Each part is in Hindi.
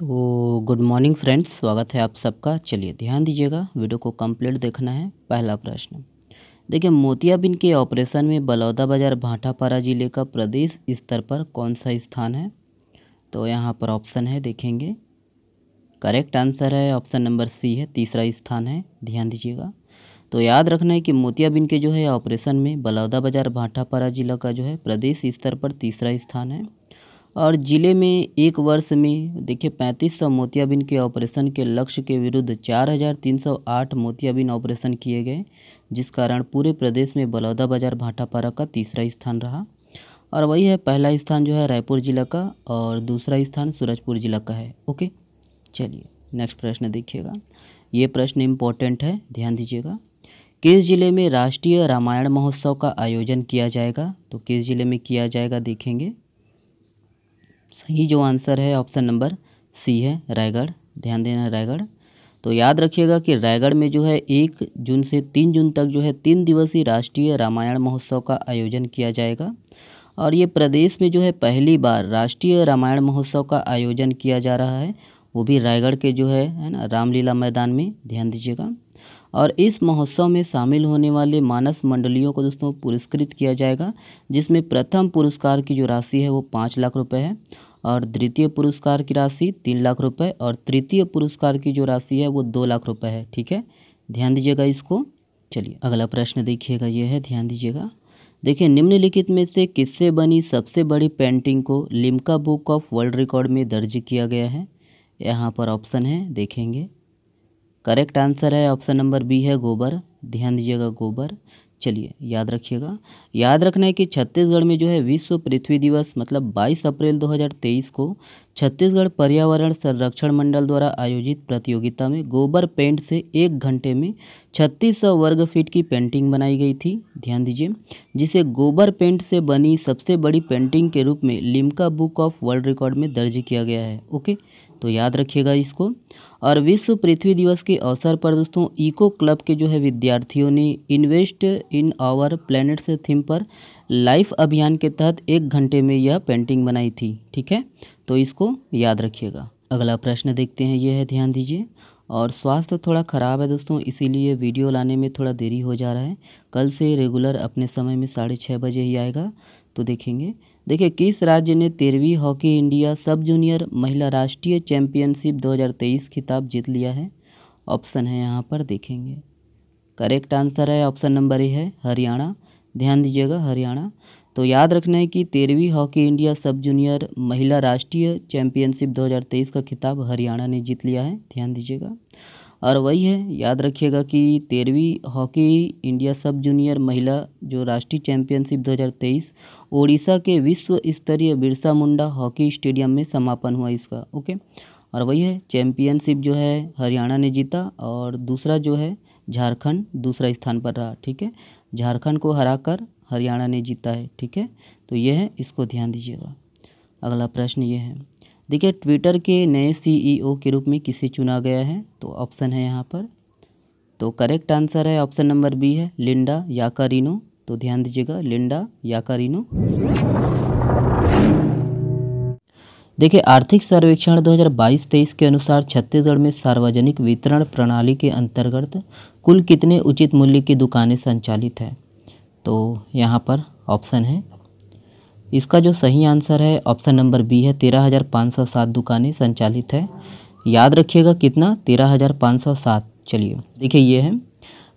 तो गुड मॉर्निंग फ्रेंड्स स्वागत है आप सबका चलिए ध्यान दीजिएगा वीडियो को कंप्लीट देखना है पहला प्रश्न देखिए मोतियाबिंद के ऑपरेशन में बलौदा बाजार भाटापारा जिले का प्रदेश स्तर पर कौन सा स्थान है तो यहाँ पर ऑप्शन है देखेंगे करेक्ट आंसर है ऑप्शन नंबर सी है तीसरा स्थान है ध्यान दीजिएगा तो याद रखना है कि मोतियाबिंद के जो है ऑपरेशन में बलौदा बाजार भाटापारा जिला का जो है प्रदेश स्तर पर तीसरा स्थान है और जिले में एक वर्ष में देखिए पैंतीस सौ मोतियाबिंद के ऑपरेशन के लक्ष्य के विरुद्ध चार हज़ार तीन सौ आठ मोतियाबिंद ऑपरेशन किए गए जिस कारण पूरे प्रदेश में बलौदाबाजार भाटापारा का तीसरा स्थान रहा और वही है पहला स्थान जो है रायपुर ज़िला का और दूसरा स्थान सूरजपुर ज़िला का है ओके चलिए नेक्स्ट प्रश्न देखिएगा ये प्रश्न इम्पोर्टेंट है ध्यान दीजिएगा किस जिले में राष्ट्रीय रामायण महोत्सव का आयोजन किया जाएगा तो किस जिले में किया जाएगा देखेंगे ही जो आंसर है ऑप्शन नंबर सी है रायगढ़ ध्यान देना रायगढ़ तो याद रखिएगा कि रायगढ़ में जो है एक जून से तीन जून तक जो है तीन दिवसीय राष्ट्रीय रामायण महोत्सव का आयोजन किया जाएगा और ये प्रदेश में जो है पहली बार राष्ट्रीय रामायण महोत्सव का आयोजन किया जा रहा है वो भी रायगढ़ के जो है है ना रामलीला मैदान में ध्यान दीजिएगा और इस महोत्सव में शामिल होने वाले मानस मंडलियों को दोस्तों पुरस्कृत किया जाएगा जिसमें प्रथम पुरस्कार की जो राशि है वो पाँच लाख रुपए है और द्वितीय पुरस्कार की राशि तीन लाख रुपये और तृतीय पुरस्कार की जो राशि है वो दो लाख रुपये है ठीक है ध्यान दीजिएगा इसको चलिए अगला प्रश्न देखिएगा ये है ध्यान दीजिएगा देखिए निम्नलिखित में से किससे बनी सबसे बड़ी पेंटिंग को Limca book of world record में दर्ज किया गया है यहाँ पर ऑप्शन है देखेंगे करेक्ट आंसर है ऑप्शन नंबर बी है गोबर ध्यान दीजिएगा गोबर चलिए याद रखिएगा याद रखना है कि छत्तीसगढ़ में जो है विश्व पृथ्वी दिवस मतलब 22 अप्रैल 2023 को छत्तीसगढ़ पर्यावरण संरक्षण मंडल द्वारा आयोजित प्रतियोगिता में गोबर पेंट से एक घंटे में 3600 वर्ग फीट की पेंटिंग बनाई गई थी ध्यान दीजिए जिसे गोबर पेंट से बनी सबसे बड़ी पेंटिंग के रूप में Limca book of world record में दर्ज किया गया है ओके तो याद रखिएगा इसको और विश्व पृथ्वी दिवस के अवसर पर दोस्तों इको क्लब के जो है विद्यार्थियों ने invest in our planets theme पर लाइफ अभियान के तहत एक घंटे में यह पेंटिंग बनाई थी ठीक है तो इसको याद रखिएगा अगला प्रश्न देखते हैं यह है ध्यान दीजिए और स्वास्थ्य थोड़ा ख़राब है दोस्तों इसीलिए वीडियो लाने में थोड़ा देरी हो जा रहा है कल से रेगुलर अपने समय में साढ़े छः बजे ही आएगा तो देखेंगे देखिए किस राज्य ने तेरहवीं हॉकी इंडिया सब जूनियर महिला राष्ट्रीय चैंपियनशिप 2023 खिताब जीत लिया है ऑप्शन है यहाँ पर देखेंगे करेक्ट आंसर है ऑप्शन नंबर ए है हरियाणा ध्यान दीजिएगा हरियाणा तो याद रखना है कि तेरहवीं हॉकी इंडिया सब जूनियर महिला राष्ट्रीय चैंपियनशिप 2023 का खिताब हरियाणा ने जीत लिया है ध्यान दीजिएगा और वही है याद रखिएगा कि तेरहवीं हॉकी इंडिया सब जूनियर महिला जो राष्ट्रीय चैंपियनशिप 2023 ओडिशा के विश्व स्तरीय बिरसा मुंडा हॉकी स्टेडियम में समापन हुआ इसका ओके और वही है चैंपियनशिप जो है हरियाणा ने जीता और दूसरा जो है झारखंड दूसरा स्थान पर रहा ठीक है झारखंड को हरा हरियाणा ने जीता है ठीक है तो यह है इसको ध्यान दीजिएगा अगला प्रश्न ये है देखिए ट्विटर के नए सीईओ e के रूप में किसे चुना गया है तो ऑप्शन है यहाँ पर तो करेक्ट आंसर है ऑप्शन नंबर बी है लिंडा याकारिनो तो ध्यान दीजिएगा लिंडा याकारिनो देखिए आर्थिक सर्वेक्षण 2022-23 के अनुसार छत्तीसगढ़ में सार्वजनिक वितरण प्रणाली के अंतर्गत कुल कितने उचित मूल्य की दुकानें संचालित हैं तो यहाँ पर ऑप्शन है इसका जो सही आंसर है ऑप्शन नंबर बी है तेरह हज़ार पाँच सौ सात दुकानें संचालित है याद रखिएगा कितना तेरह हज़ार पाँच सौ सात चलिए देखिए ये है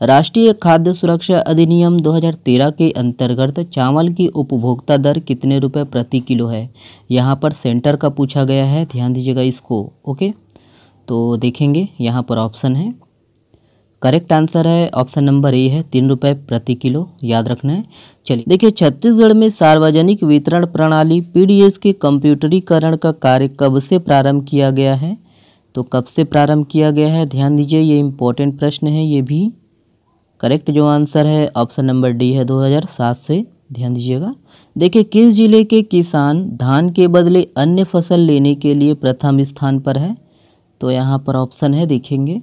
राष्ट्रीय खाद्य सुरक्षा अधिनियम 2013 के अंतर्गत चावल की उपभोक्ता दर कितने रुपए प्रति किलो है यहाँ पर सेंटर का पूछा गया है ध्यान दीजिएगा इसको ओके तो देखेंगे यहाँ पर ऑप्शन है करेक्ट आंसर है ऑप्शन नंबर ए है तीन रुपये प्रति किलो याद रखना है चलिए देखिए छत्तीसगढ़ में सार्वजनिक वितरण प्रणाली पीडीएस के कंप्यूटरीकरण का कार्य कब से प्रारंभ किया गया है तो कब से प्रारंभ किया गया है ध्यान दीजिए ये इम्पोर्टेंट प्रश्न है ये भी करेक्ट जो आंसर है ऑप्शन नंबर डी है दो से ध्यान दीजिएगा देखिए किस जिले के किसान धान के बदले अन्य फसल लेने के लिए प्रथम स्थान पर है तो यहाँ पर ऑप्शन है देखेंगे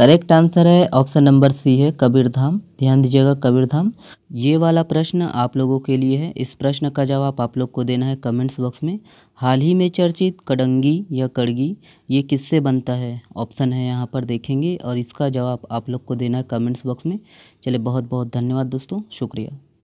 करेक्ट आंसर है ऑप्शन नंबर सी है कबीरधाम ध्यान दीजिएगा कबीरधाम ये वाला प्रश्न आप लोगों के लिए है इस प्रश्न का जवाब आप लोग को देना है कमेंट्स बॉक्स में हाल ही में चर्चित कड़ंगी या कड़गी ये किससे बनता है ऑप्शन है यहाँ पर देखेंगे और इसका जवाब आप लोग को देना है कमेंट्स बॉक्स में चले बहुत बहुत धन्यवाद दोस्तों शुक्रिया